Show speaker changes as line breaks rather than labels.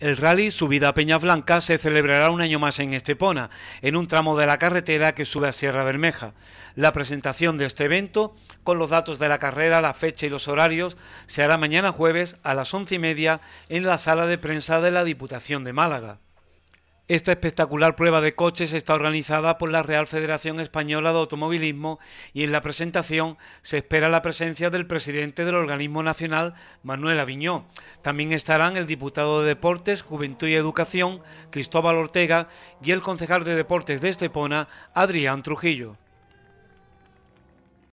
El rally Subida a Peña Blanca se celebrará un año más en Estepona, en un tramo de la carretera que sube a Sierra Bermeja. La presentación de este evento, con los datos de la carrera, la fecha y los horarios, se hará mañana jueves a las once y media en la sala de prensa de la Diputación de Málaga. Esta espectacular prueba de coches está organizada por la Real Federación Española de Automovilismo y en la presentación se espera la presencia del presidente del organismo nacional, Manuel Aviñó. También estarán el diputado de Deportes, Juventud y Educación, Cristóbal Ortega, y el concejal de Deportes de Estepona, Adrián Trujillo.